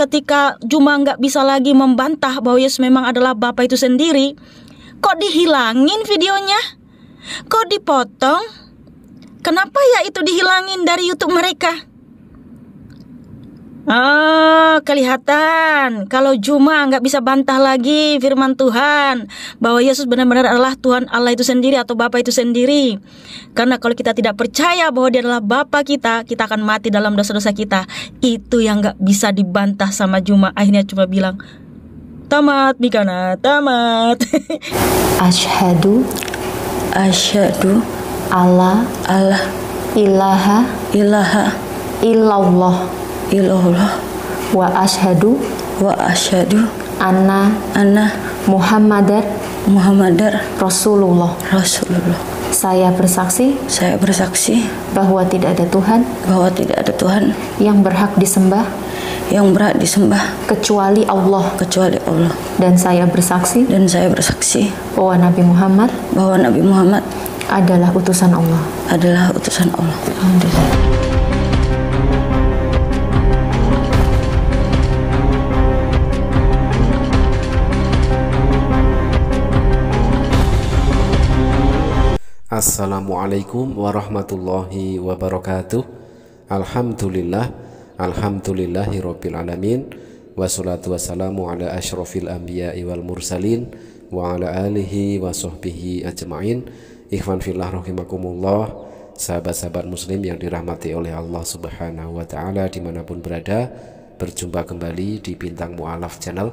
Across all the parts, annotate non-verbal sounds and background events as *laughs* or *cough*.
ketika Juma nggak bisa lagi membantah bahwa Yesus memang adalah Bapa itu sendiri, kok dihilangin videonya? Kok dipotong? Kenapa ya itu dihilangin dari YouTube mereka? Ah, kelihatan. Kalau Juma nggak bisa bantah lagi firman Tuhan bahwa Yesus benar-benar adalah Tuhan Allah itu sendiri atau Bapa itu sendiri. Karena kalau kita tidak percaya bahwa Dia adalah Bapa kita, kita akan mati dalam dosa-dosa kita. Itu yang nggak bisa dibantah sama Juma. Akhirnya cuma bilang, tamat bikana tamat *laughs* ashadu ashadu Allah Allah ilaha ilaha Ilallah ilallah wa ashadu wa ashadu anna anna Muhammadar Muhammadar Rasulullah Rasulullah saya bersaksi saya bersaksi bahwa tidak ada Tuhan bahwa tidak ada Tuhan yang berhak disembah yang berhak disembah kecuali Allah kecuali Allah dan saya bersaksi dan saya bersaksi bahwa Nabi Muhammad bahwa Nabi Muhammad adalah utusan Allah adalah utusan Allah Alhamdulillah Assalamualaikum warahmatullahi wabarakatuh Alhamdulillah Alhamdulillahi rabbil alamin Wassalatu wassalamu ala ashrafil anbiya wal mursalin Wa ala alihi wa sahbihi ajma'in Ikhwan fillah rahimakumullah Sahabat-sahabat muslim yang dirahmati oleh Allah subhanahu wa ta'ala Dimanapun berada Berjumpa kembali di Bintang Mu'alaf Channel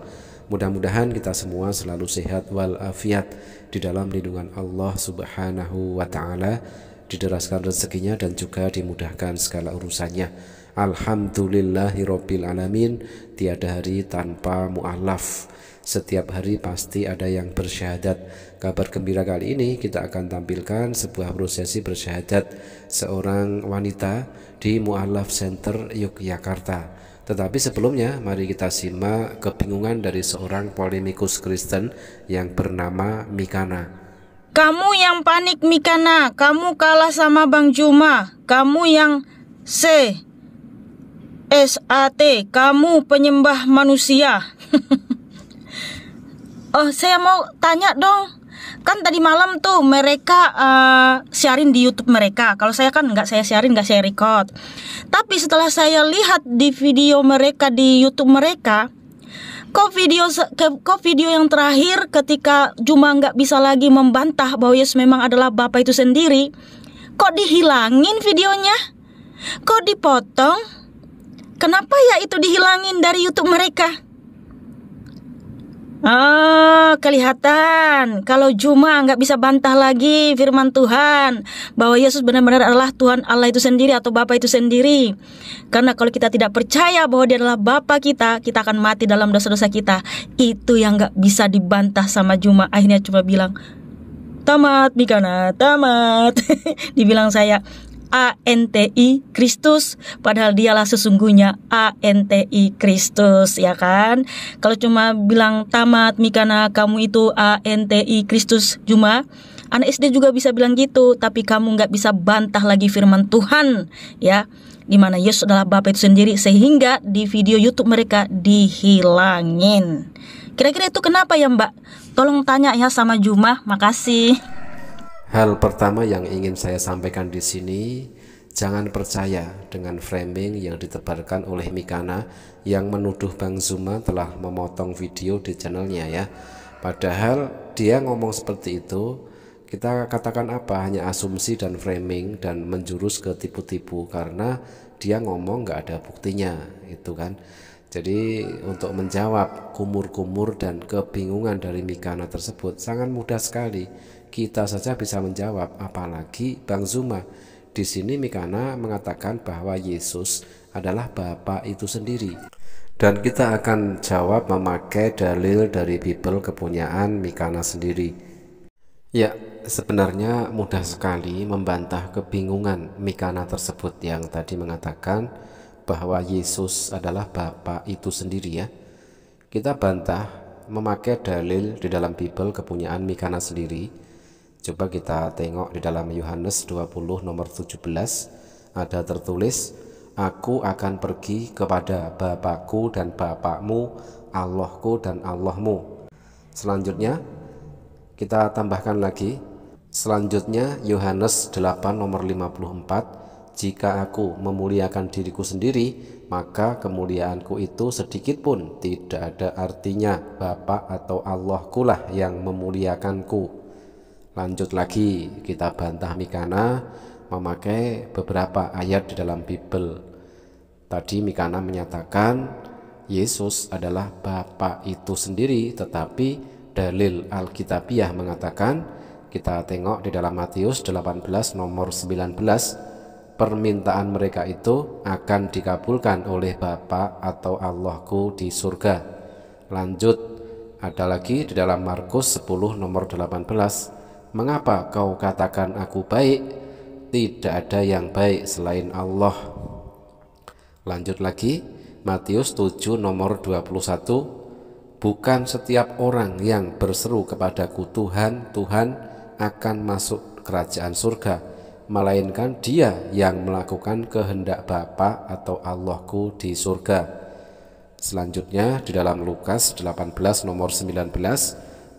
Mudah-mudahan kita semua selalu sehat walafiat di dalam lindungan Allah Subhanahu wa taala, dideraskan rezekinya dan juga dimudahkan segala urusannya. Alhamdulillahirabbil alamin, tiada hari tanpa mualaf. Setiap hari pasti ada yang bersyahadat. Kabar gembira kali ini kita akan tampilkan sebuah prosesi bersyahadat seorang wanita di Mualaf Center Yogyakarta. Tetapi sebelumnya, mari kita simak kebingungan dari seorang polemikus Kristen yang bernama Mikana. Kamu yang panik Mikana, kamu kalah sama Bang Juma, kamu yang C. S A T, kamu penyembah manusia. *laughs* oh, saya mau tanya dong, kan tadi malam tuh mereka uh, eh, siarin di YouTube mereka. Kalau saya kan nggak saya siarin, nggak saya record. Tapi setelah saya lihat di video mereka di YouTube mereka, kok video kok video yang terakhir ketika Juma nggak bisa lagi membantah bahwa yes memang adalah bapak itu sendiri, kok dihilangin videonya? Kok dipotong? Kenapa ya itu dihilangin dari YouTube mereka? Ah, kelihatan kalau Juma nggak bisa bantah lagi firman Tuhan bahwa Yesus benar-benar adalah Tuhan Allah itu sendiri atau Bapa itu sendiri. Karena kalau kita tidak percaya bahwa Dia adalah Bapa kita, kita akan mati dalam dosa-dosa kita. Itu yang nggak bisa dibantah sama Juma. Akhirnya cuma bilang, tamat bikana tamat *laughs* dibilang saya ANTI Kristus padahal dialah sesungguhnya ANTI Kristus ya kan kalau cuma bilang tamat mikana kamu itu ANTI Kristus cuma anak SD juga bisa bilang gitu tapi kamu nggak bisa bantah lagi firman Tuhan ya di mana Yesus adalah Bapa itu sendiri sehingga di video YouTube mereka dihilangin kira-kira itu kenapa ya Mbak tolong tanya ya sama Juma. makasih Hal pertama yang ingin saya sampaikan di sini, jangan percaya dengan framing yang ditebarkan oleh Mikana yang menuduh Bang Zuma telah memotong video di channelnya ya. Padahal dia ngomong seperti itu, kita katakan apa hanya asumsi dan framing dan menjurus ke tipu-tipu karena dia ngomong nggak ada buktinya itu kan. Jadi untuk menjawab kumur-kumur dan kebingungan dari Mikana tersebut sangat mudah sekali kita saja bisa menjawab, apalagi Bang Zuma. Di sini Mikana mengatakan bahwa Yesus adalah Bapa itu sendiri. Dan kita akan jawab memakai dalil dari Bible kepunyaan Mikana sendiri. Ya, sebenarnya mudah sekali membantah kebingungan Mikana tersebut yang tadi mengatakan bahwa Yesus adalah Bapa itu sendiri ya. Kita bantah memakai dalil di dalam Bible kepunyaan Mikana sendiri Coba kita tengok di dalam Yohanes 20 nomor 17 ada tertulis Aku akan pergi kepada Bapakku dan Bapakmu, Allahku dan Allahmu. Selanjutnya kita tambahkan lagi Selanjutnya Yohanes 8 nomor 54 Jika aku memuliakan diriku sendiri maka kemuliaanku itu sedikit pun tidak ada artinya Bapak atau Allahkulah yang memuliakanku Lanjut lagi kita bantah Mikana memakai beberapa ayat di dalam Bible. Tadi Mikana menyatakan Yesus adalah Bapa itu sendiri, tetapi dalil Alkitabiah mengatakan kita tengok di dalam Matius 18 nomor 19 permintaan mereka itu akan dikabulkan oleh Bapa atau Allahku di surga. Lanjut ada lagi di dalam Markus 10 nomor 18 Mengapa kau katakan aku baik? Tidak ada yang baik selain Allah. Lanjut lagi, Matius 7 nomor 21. Bukan setiap orang yang berseru kepadaku Tuhan, Tuhan akan masuk kerajaan surga, melainkan dia yang melakukan kehendak Bapa atau Allahku di surga. Selanjutnya di dalam Lukas 18 nomor 19,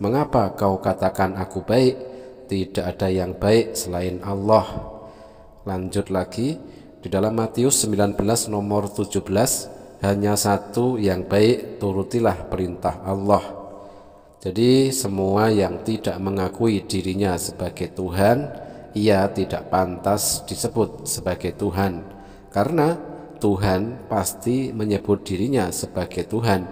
mengapa kau katakan aku baik? tidak ada yang baik selain Allah lanjut lagi di dalam Matius 19 nomor 17 hanya satu yang baik turutilah perintah Allah jadi semua yang tidak mengakui dirinya sebagai Tuhan ia tidak pantas disebut sebagai Tuhan karena Tuhan pasti menyebut dirinya sebagai Tuhan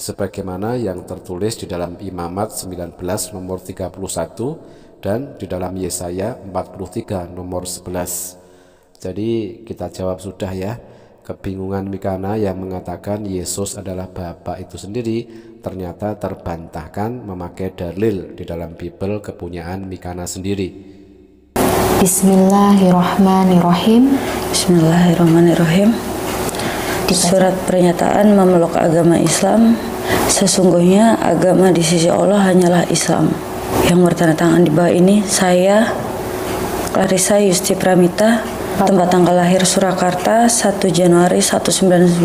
sebagaimana yang tertulis di dalam Imamat 19 nomor 31 dan di dalam Yesaya 43 nomor 11. Jadi kita jawab sudah ya kebingungan Mikana yang mengatakan Yesus adalah Bapa itu sendiri ternyata terbantahkan memakai dalil di dalam Bible kepunyaan Mikana sendiri. Bismillahirrahmanirrahim. Bismillahirrahmanirrahim. Surat pernyataan memeluk agama Islam, sesungguhnya agama di sisi Allah hanyalah Islam yang bertanda tangan di bawah ini saya Clarissa Yusti Pramita tempat tanggal lahir Surakarta 1 Januari 1996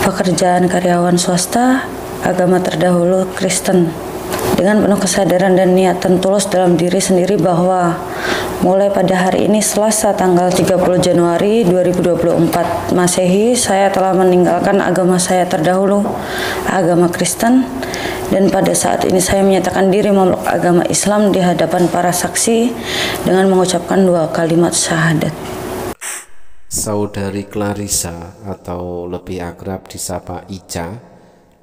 pekerjaan karyawan swasta agama terdahulu Kristen dengan penuh kesadaran dan niatan tulus dalam diri sendiri bahwa mulai pada hari ini Selasa tanggal 30 Januari 2024 Masehi saya telah meninggalkan agama saya terdahulu agama Kristen dan pada saat ini saya menyatakan diri memeluk agama Islam di hadapan para saksi dengan mengucapkan dua kalimat syahadat. Saudari Clarissa atau lebih akrab disapa Ica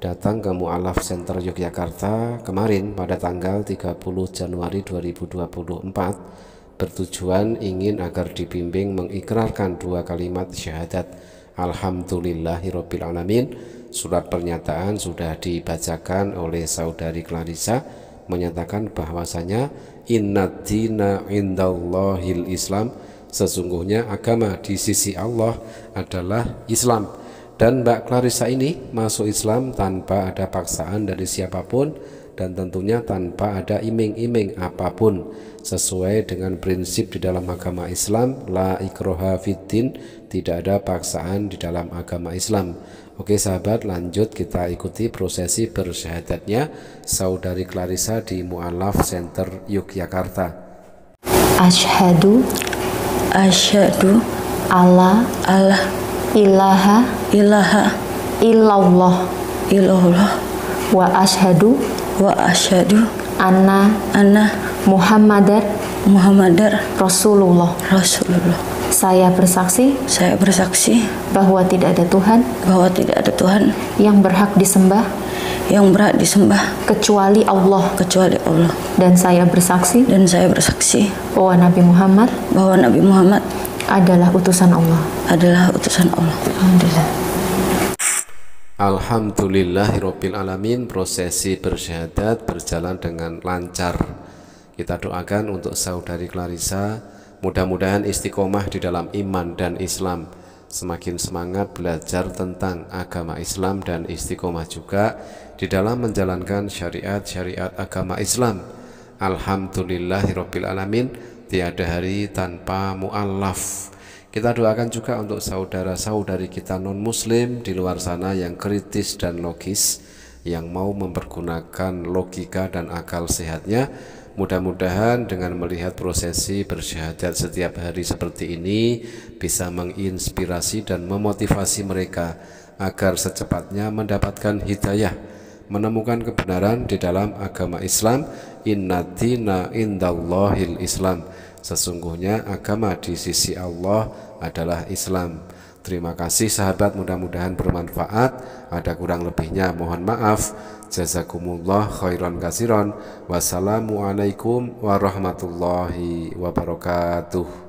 datang ke Mu'alaf Center Yogyakarta kemarin pada tanggal 30 Januari 2024 bertujuan ingin agar dibimbing mengikrarkan dua kalimat syahadat Alhamdulillahirabbil alamin. Surat pernyataan sudah dibacakan oleh saudari Clarissa menyatakan bahwasanya inna dina indallahil Islam sesungguhnya agama di sisi Allah adalah Islam dan Mbak Clarissa ini masuk Islam tanpa ada paksaan dari siapapun dan tentunya tanpa ada iming-iming apapun sesuai dengan prinsip di dalam agama Islam la ikroha fitin tidak ada paksaan di dalam agama Islam Oke sahabat lanjut kita ikuti prosesi bersyahadatnya saudari Clarissa di Mu'alaf Center Yogyakarta Ashadu Ashadu Allah Allah Ilaha Ilaha Illallah Ilallah, Wa ashadu wa asyhadu anna anna Muhammadar Muhammadar Rasulullah Rasulullah saya bersaksi saya bersaksi bahwa tidak ada Tuhan bahwa tidak ada Tuhan yang berhak disembah yang berhak disembah kecuali Allah kecuali Allah dan saya bersaksi dan saya bersaksi bahwa Nabi Muhammad bahwa Nabi Muhammad adalah utusan Allah adalah utusan Allah alhamdulillah Alhamdulillahirrabbilalamin prosesi bersyahadat berjalan dengan lancar kita doakan untuk saudari Clarissa mudah-mudahan istiqomah di dalam iman dan Islam semakin semangat belajar tentang agama Islam dan istiqomah juga di dalam menjalankan syariat-syariat agama Islam Alhamdulillahirrabbilalamin tiada hari tanpa muallaf. Kita doakan juga untuk saudara-saudari kita non-muslim di luar sana yang kritis dan logis, yang mau mempergunakan logika dan akal sehatnya. Mudah-mudahan dengan melihat prosesi bersyahadat setiap hari seperti ini bisa menginspirasi dan memotivasi mereka agar secepatnya mendapatkan hidayah menemukan kebenaran di dalam agama Islam inna dina indallahil Islam Sesungguhnya agama di sisi Allah adalah Islam. Terima kasih sahabat, mudah-mudahan bermanfaat. Ada kurang lebihnya mohon maaf. Jazakumullah khairan kasiron. Wassalamualaikum warahmatullahi wabarakatuh.